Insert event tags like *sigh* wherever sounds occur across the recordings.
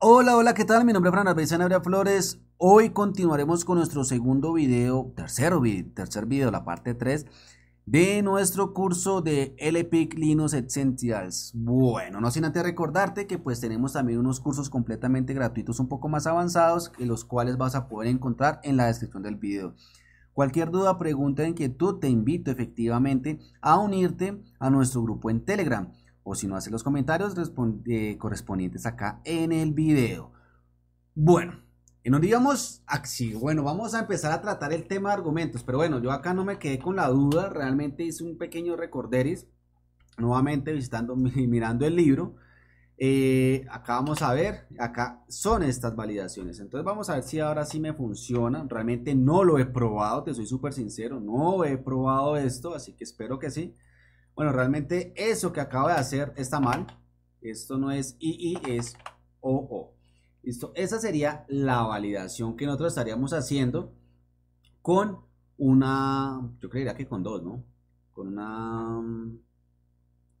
Hola, hola, ¿qué tal? Mi nombre es Fran Flores. Hoy continuaremos con nuestro segundo video, tercero video, tercer video, la parte 3 de nuestro curso de LPIC Linux Essentials. Bueno, no sin antes recordarte que pues tenemos también unos cursos completamente gratuitos un poco más avanzados, que los cuales vas a poder encontrar en la descripción del video. Cualquier duda, pregunta, inquietud, te invito efectivamente a unirte a nuestro grupo en Telegram o si no hace los comentarios eh, correspondientes acá en el video. Bueno, y nos íbamos ah, bueno, vamos a empezar a tratar el tema argumentos, pero bueno, yo acá no me quedé con la duda, realmente hice un pequeño recorderis, nuevamente visitando, *laughs* mirando el libro. Eh, acá vamos a ver, acá son estas validaciones. Entonces vamos a ver si ahora sí me funciona. Realmente no lo he probado, te soy súper sincero, no he probado esto, así que espero que sí bueno, realmente eso que acaba de hacer está mal. Esto no es i es o. Listo, esa sería la validación que nosotros estaríamos haciendo con una, yo creería que con dos, ¿no? Con una,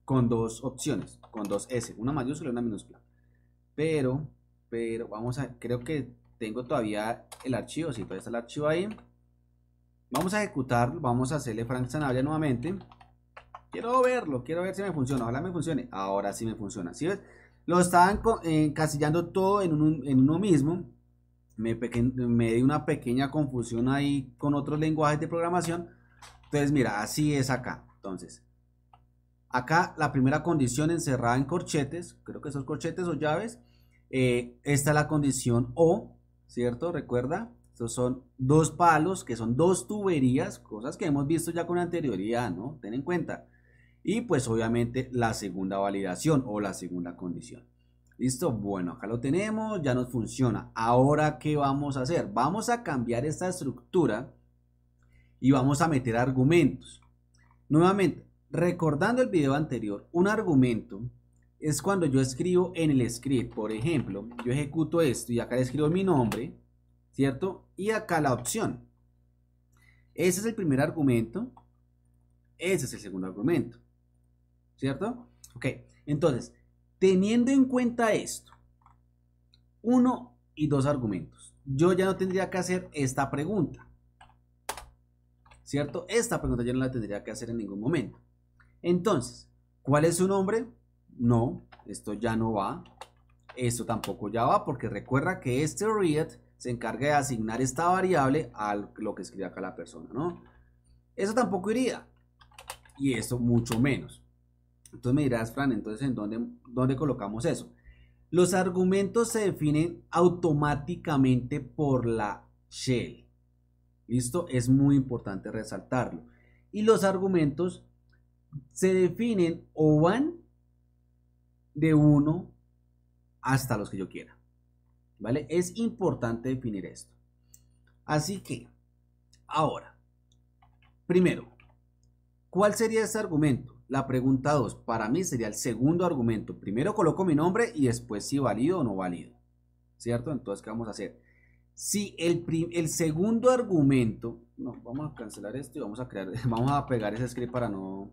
con dos opciones, con dos S, una mayúscula y una minúscula. Pero, pero, vamos a, creo que tengo todavía el archivo, sí, todavía está el archivo ahí. Vamos a ejecutarlo, vamos a hacerle Frank Sanabria nuevamente. Quiero verlo, quiero ver si me funciona. ahora me funcione. Ahora sí me funciona. ¿Sí ves? Lo estaban encasillando todo en, uno mismo. Me, me di una pequeña confusión ahí con otros lenguajes de programación. Entonces, mira, así es acá. Entonces, acá la primera condición encerrada en corchetes, creo que esos corchetes o llaves, eh, esta es la condición O, ¿cierto? Recuerda, estos son dos palos que son dos tuberías, cosas que hemos visto ya con anterioridad, ¿no? Ten en cuenta. Y pues obviamente la segunda validación o la segunda condición. Listo, bueno, acá lo tenemos, ya nos funciona. Ahora, ¿qué vamos a hacer? Vamos a cambiar esta estructura y vamos a meter argumentos. Nuevamente, recordando el video anterior, un argumento es cuando yo escribo en el script, por ejemplo, yo ejecuto esto y acá le escribo mi nombre, ¿cierto? Y acá la opción. Ese es el primer argumento, ese es el segundo argumento. ¿cierto? Ok, entonces, teniendo en cuenta esto, uno y dos argumentos, yo ya no tendría que hacer esta pregunta, ¿cierto? Esta pregunta ya no la tendría que hacer en ningún momento. Entonces, ¿cuál es su nombre? No, esto ya no va, esto tampoco ya va, porque recuerda que este read se encarga de asignar esta variable a lo que escribe acá la persona, ¿no? Eso tampoco iría. Y esto mucho menos. Entonces me dirás, Fran, entonces ¿en dónde, colocamos eso? Los argumentos se definen automáticamente por la shell. ¿Listo? Es muy importante resaltarlo. Y los argumentos se definen o van de uno hasta los que yo quiera. ¿Vale? Es importante definir esto. Así que, ahora, primero, ¿cuál sería ese argumento? La pregunta 2, para mí sería el segundo argumento. Primero coloco mi nombre y después si válido o no válido. ¿Cierto? Entonces, ¿qué vamos a hacer? Si el, el segundo argumento, no, vamos a cancelar esto y vamos a crear, *laughs* vamos a pegar ese script para no...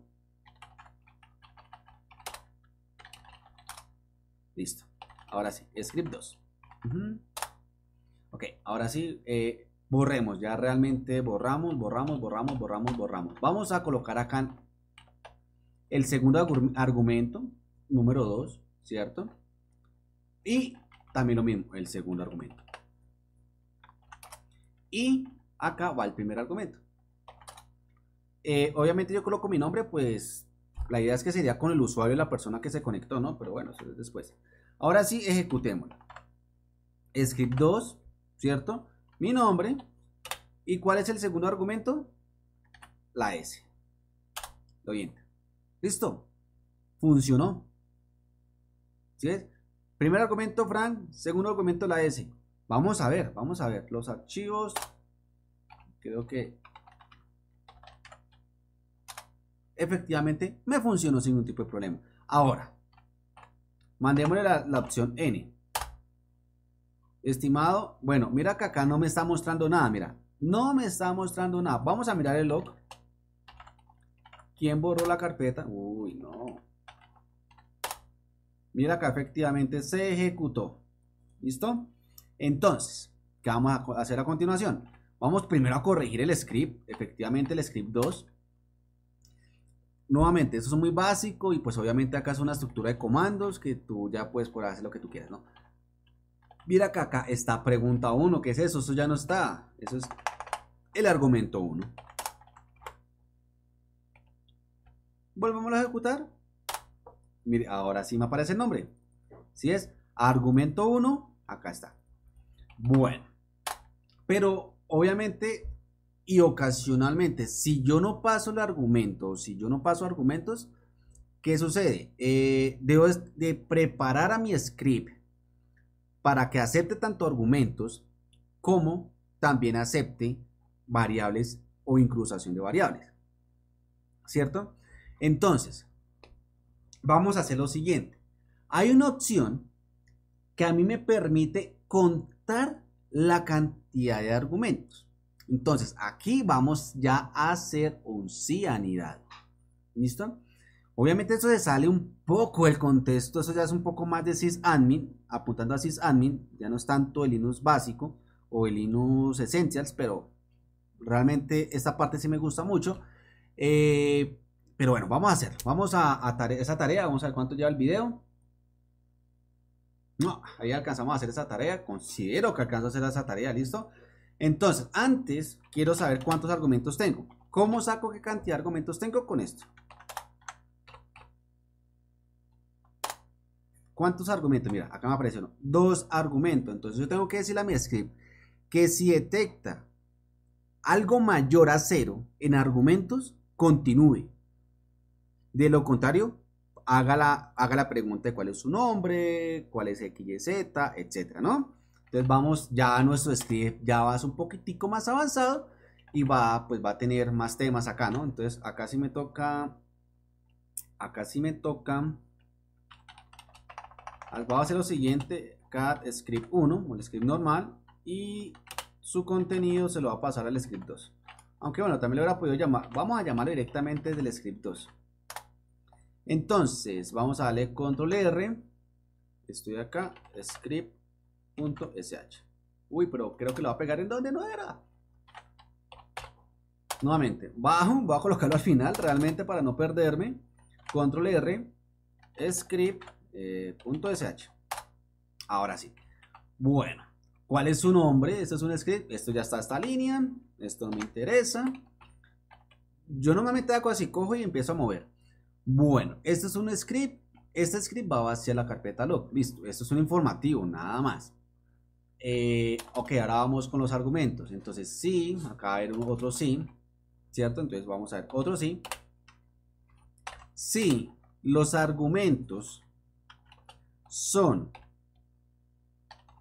Listo. Ahora sí, script 2. Ok, ahora sí, eh, borremos, ya realmente borramos, borramos, borramos, borramos, borramos. Vamos a colocar acá el segundo argumento, número 2, ¿cierto? Y también lo mismo, el segundo argumento. Y acá va el primer argumento. Eh, obviamente yo coloco mi nombre, pues la idea es que sería con el usuario y la persona que se conectó, ¿no? Pero bueno, eso es después. Ahora sí, ejecutémoslo. Script 2, ¿cierto? Mi nombre. ¿Y cuál es el segundo argumento? La S. Lo oyente. Listo. Funcionó. ¿Sí Primer argumento, Frank. Segundo argumento, la S. Vamos a ver, vamos a ver. Los archivos. Creo que efectivamente me funcionó sin ningún tipo de problema. Ahora, mandémosle la, la, opción N. Estimado, bueno, mira que acá no me está mostrando nada, mira. No me está mostrando nada. Vamos a mirar el log. ¿Quién borró la carpeta? Uy, no. Mira acá, efectivamente se ejecutó. ¿Listo? Entonces, ¿qué vamos a hacer a continuación? Vamos primero a corregir el script, efectivamente el script 2. Nuevamente, eso es muy básico y pues obviamente acá es una estructura de comandos que tú ya puedes por hacer lo que tú quieras, ¿no? Mira que acá está pregunta 1, ¿qué es eso? Eso ya no está. Eso es el argumento 1. Volvemos a ejecutar. Mire, ahora sí me aparece el nombre. Si es argumento 1, acá está. Bueno, pero obviamente y ocasionalmente, si yo no paso el argumento, si yo no paso argumentos, ¿qué sucede? Eh, debo de preparar a mi script para que acepte tanto argumentos como también acepte variables o incrustación de variables. ¿Cierto? Entonces, vamos a hacer lo siguiente. Hay una opción que a mí me permite contar la cantidad de argumentos. Entonces, aquí vamos ya a hacer un cianidad. ¿Listo? Obviamente eso se sale un poco el contexto, eso ya es un poco más de sysadmin, apuntando a sysadmin, ya no es tanto el Linux básico o el Linux Essentials, pero realmente esta parte sí me gusta mucho. Eh, pero bueno, vamos a hacer, Vamos a, esa tarea. Vamos a ver cuánto lleva el video. No, ahí alcanzamos a hacer esa tarea. Considero que alcanzo a hacer esa tarea, ¿listo? Entonces, antes quiero saber cuántos argumentos tengo. ¿Cómo saco qué cantidad de argumentos tengo con esto? ¿Cuántos argumentos? Mira, acá me uno. dos argumentos. Entonces yo tengo que decirle a mi script que si detecta algo mayor a cero en argumentos, continúe. De lo contrario, haga la, haga la pregunta de cuál es su nombre, cuál es XYZ, etcétera, ¿no? Entonces vamos ya a nuestro script, ya vas un poquitico más avanzado y va, pues va a tener más temas acá, ¿no? Entonces acá sí me toca, acá sí me toca, va a hacer lo siguiente, cat script 1, el script normal y su contenido se lo va a pasar al script 2. Aunque bueno, también lo hubiera podido llamar, vamos a llamarlo directamente del script 2. Entonces, vamos a darle control R. Estoy acá, script.sh. Uy, pero creo que lo va a pegar en donde no era. Nuevamente, bajo, voy a colocarlo al final realmente para no perderme. Control R, script.sh. Eh, Ahora sí. Bueno, ¿cuál es su nombre? esto es un script. Esto ya está esta línea. Esto no me interesa. Yo normalmente hago así, cojo y empiezo a mover. Bueno, este es un script. Este script va hacia la carpeta log. Listo, esto es un informativo, nada más. Eh, ok, ahora vamos con los argumentos. Entonces, sí, acá hay otro sí, ¿cierto? Entonces vamos a ver otro sí. si los argumentos son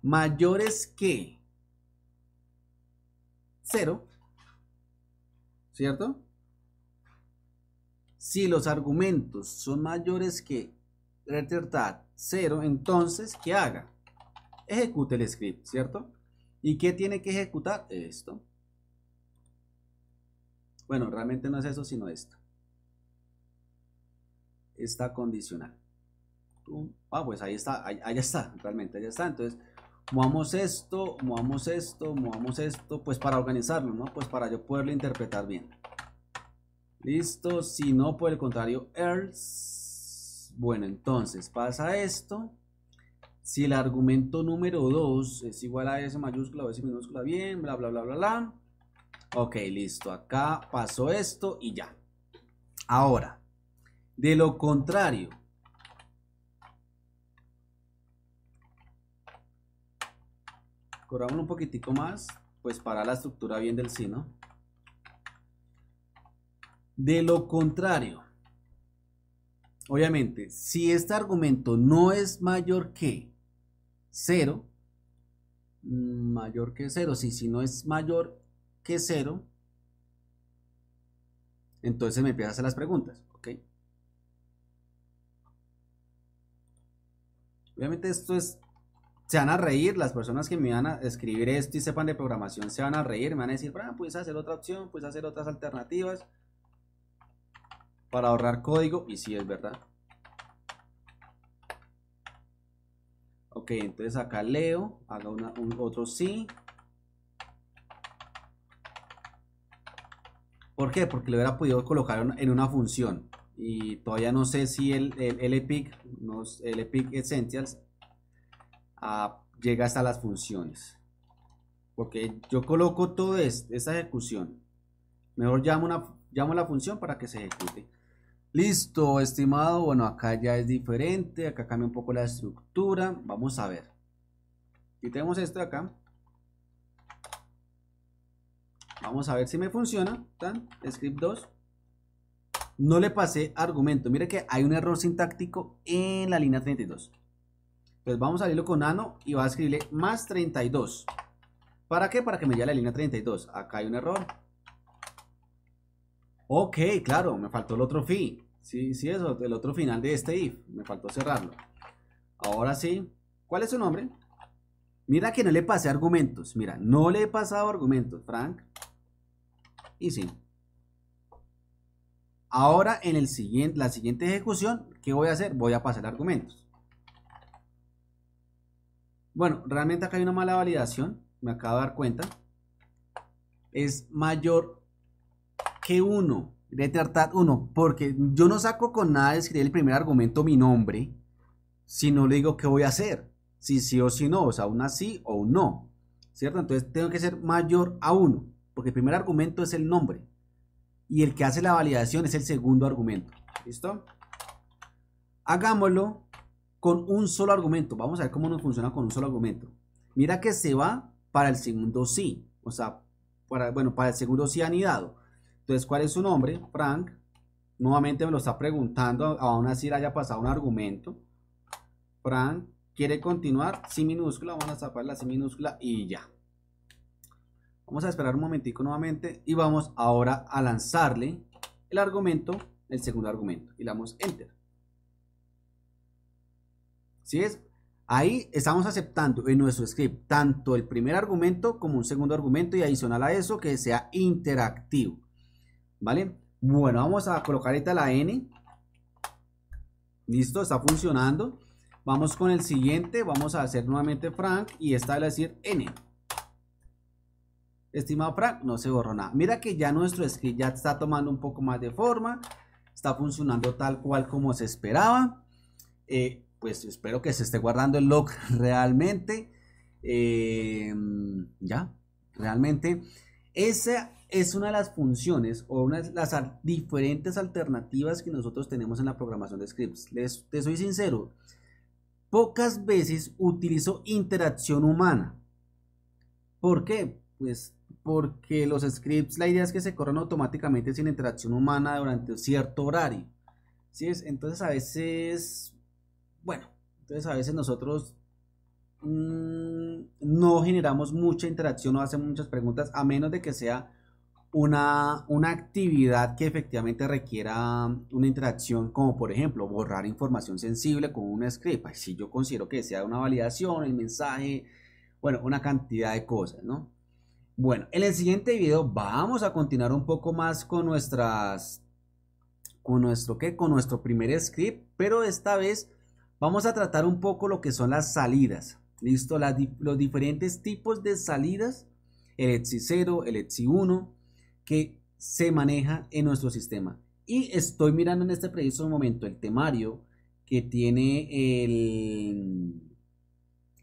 mayores que cero, ¿cierto? Si los argumentos son mayores que retardad 0, entonces, ¿qué haga? Ejecute el script, ¿cierto? ¿Y qué tiene que ejecutar? Esto. Bueno, realmente no es eso, sino esto. Está condicional. Ah, pues ahí está, ahí está, realmente, ahí está. Entonces, movamos esto, movamos esto, movamos esto, pues para organizarlo, ¿no? Pues para yo poderlo interpretar bien. Listo, si no, por el contrario, else. Bueno, entonces pasa esto. Si el argumento número 2 es igual a S mayúscula o S minúscula, bien, bla, bla, bla, bla, bla. Ok, listo. Acá pasó esto y ya. Ahora, de lo contrario, corramos un poquitico más, pues para la estructura bien del sino. De lo contrario, obviamente, si este argumento no es mayor que 0, mayor que 0, sí, si no es mayor que 0, entonces me empiezas a hacer las preguntas, ¿ok? Obviamente esto es, se van a reír, las personas que me van a escribir esto y sepan de programación se van a reír, me van a decir, ah, puedes hacer otra opción, puedes hacer otras alternativas, para ahorrar código y si es verdad. Ok, entonces acá leo, haga un, otro sí. ¿Por qué? Porque le hubiera podido colocar en una función. Y todavía no sé si el, EPIC, el EPIC Essentials, ah, llega hasta las funciones. Porque yo coloco toda esta ejecución. Mejor llamo, una, llamo la función para que se ejecute. Listo, estimado. Bueno, acá ya es diferente. Acá cambia un poco la estructura. Vamos a ver. Quitemos esto de acá. Vamos a ver si me funciona. ¿Tan? Script 2. No le pasé argumento. Mire que hay un error sintáctico en la línea 32. Entonces pues vamos a abrirlo con nano y va a escribirle más 32. ¿Para qué? Para que me llegue a la línea 32. Acá hay un error. Ok, claro, me faltó el otro fi. Sí, sí, eso, el otro final de este if. Me faltó cerrarlo. Ahora sí. ¿Cuál es su nombre? Mira que no le pasé argumentos. Mira, no le he pasado argumentos, Frank. Y sí. Ahora en el siguiente, la siguiente ejecución, ¿qué voy a hacer? Voy a pasar argumentos. Bueno, realmente acá hay una mala validación. Me acabo de dar cuenta. Es mayor que 1 de 1, porque yo no saco con nada de escribir el primer argumento mi nombre, si no le digo qué voy a hacer, si sí o si no, o sea, una sí o un no, ¿cierto? Entonces tengo que ser mayor a uno, porque el primer argumento es el nombre y el que hace la validación es el segundo argumento, ¿listo? Hagámoslo con un solo argumento, vamos a ver cómo nos funciona con un solo argumento. Mira que se va para el segundo sí, o sea, para, bueno, para el segundo sí anidado entonces, ¿cuál es su nombre? Frank. Nuevamente me lo está preguntando, aún así haya pasado un argumento. Frank quiere continuar, sin minúscula, vamos a tapar la sin minúscula y ya. Vamos a esperar un momentico nuevamente y vamos ahora a lanzarle el argumento, el segundo argumento, y damos enter. Si es? Ahí estamos aceptando en nuestro script tanto el primer argumento como un segundo argumento y adicional a eso que sea interactivo. ¿Vale? Bueno, vamos a colocar ahorita la N. Listo, está funcionando. Vamos con el siguiente. Vamos a hacer nuevamente Frank y esta a decir N. Estimado Frank, no se borró nada. Mira que ya nuestro script ya está tomando un poco más de forma. Está funcionando tal cual como se esperaba. Eh, pues espero que se esté guardando el log *laughs* realmente. Eh, ya, realmente. Esa es una de las funciones o una de las diferentes alternativas que nosotros tenemos en la programación de scripts. Les, te soy sincero, pocas veces utilizo interacción humana. ¿Por qué? Pues porque los scripts, la idea es que se corran automáticamente sin interacción humana durante cierto horario. ¿Sí Entonces a veces, bueno, entonces a veces nosotros mm, no generamos mucha interacción o hacemos muchas preguntas a menos de que sea una, una actividad que efectivamente requiera um, una interacción, como por ejemplo borrar información sensible con un script. Si yo considero que sea una validación, el mensaje, bueno, una cantidad de cosas, ¿no? Bueno, en el siguiente video vamos a continuar un poco más con nuestras con nuestro qué, con nuestro primer script, pero esta vez vamos a tratar un poco lo que son las salidas. Listo, las, los diferentes tipos de salidas, el ETSI 0, el ETSI 1, que se maneja en nuestro sistema. Y estoy mirando en este preciso momento el temario que tiene el,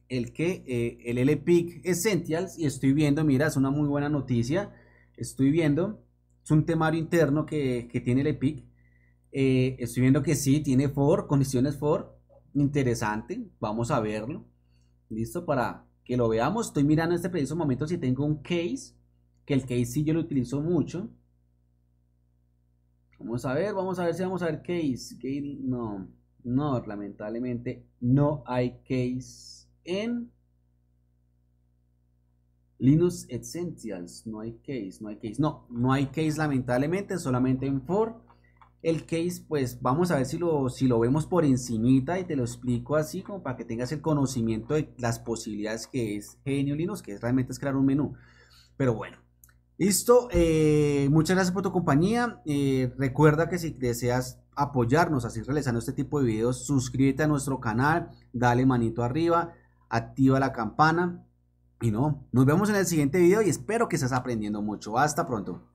el que eh, el LPIC Essentials y estoy viendo, mira, es una muy buena noticia. Estoy viendo, es un temario interno que, tiene el EPIC. Eh, estoy viendo que sí, tiene for, condiciones for, interesante, vamos a verlo. Listo, para que lo veamos. Estoy mirando en este preciso momento si tengo un case que el case yo lo utilizo mucho. Vamos a ver, vamos a ver si vamos a ver case. no, no, lamentablemente no hay case en Linux Essentials. No hay case, no hay case. No, no hay case lamentablemente, solamente en for. El case, pues vamos a ver si lo, si lo vemos por encimita y te lo explico así como para que tengas el conocimiento de las posibilidades que es Genio Linux, que es realmente es crear un menú. Pero bueno, Listo, eh, muchas gracias por tu compañía. Eh, recuerda que si deseas apoyarnos así realizando este tipo de videos, suscríbete a nuestro canal, dale manito arriba, activa la campana. Y no, nos vemos en el siguiente video y espero que estés aprendiendo mucho. Hasta pronto.